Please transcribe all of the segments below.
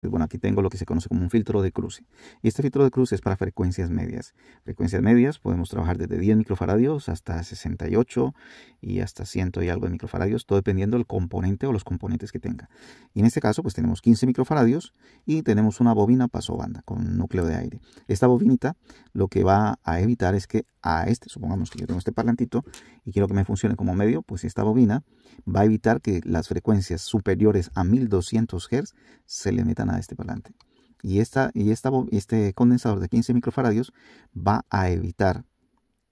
Pues bueno, aquí tengo lo que se conoce como un filtro de cruce. Y este filtro de cruce es para frecuencias medias. Frecuencias medias podemos trabajar desde 10 microfaradios hasta 68 y hasta 100 y algo de microfaradios, todo dependiendo del componente o los componentes que tenga. Y en este caso, pues tenemos 15 microfaradios y tenemos una bobina paso banda con núcleo de aire. Esta bobinita lo que va a evitar es que a este, supongamos que yo tengo este parlantito y quiero que me funcione como medio, pues esta bobina va a evitar que las frecuencias superiores a 1200 Hz se le metan a este parlante. Y, esta, y esta, este condensador de 15 microfaradios va a evitar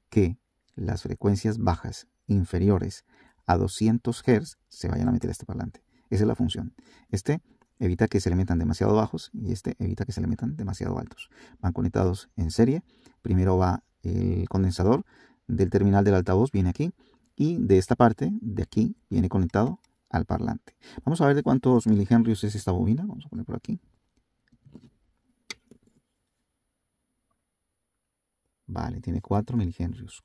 que las frecuencias bajas inferiores a 200 Hz se vayan a meter a este parlante. Esa es la función. Este evita que se le metan demasiado bajos y este evita que se le metan demasiado altos. Van conectados en serie. Primero va el condensador del terminal del altavoz viene aquí y de esta parte de aquí viene conectado al parlante. Vamos a ver de cuántos miligenrios es esta bobina. Vamos a poner por aquí. Vale, tiene 4 miligenrios.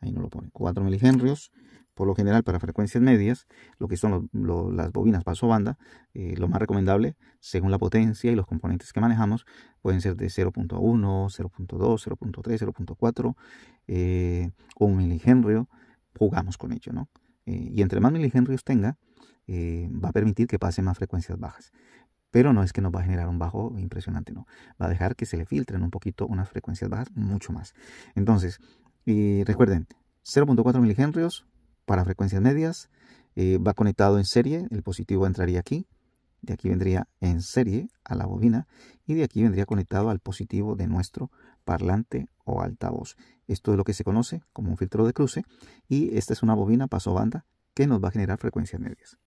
Ahí no lo pone. 4 miligenrios por lo general para frecuencias medias, lo que son las bobinas paso-banda, eh, lo más recomendable, según la potencia y los componentes que manejamos, pueden ser de 0.1, 0.2, 0.3, 0.4, o un miligenrio, jugamos con ello, ¿no? Eh, y entre más miligenrios tenga, eh, va a permitir que pasen más frecuencias bajas. Pero no es que nos va a generar un bajo impresionante, no. Va a dejar que se le filtren un poquito unas frecuencias bajas, mucho más. Entonces, recuerden, 0.4 miligenrios, para frecuencias medias. Eh, va conectado en serie, el positivo entraría aquí, de aquí vendría en serie a la bobina y de aquí vendría conectado al positivo de nuestro parlante o altavoz. Esto es lo que se conoce como un filtro de cruce y esta es una bobina paso banda que nos va a generar frecuencias medias.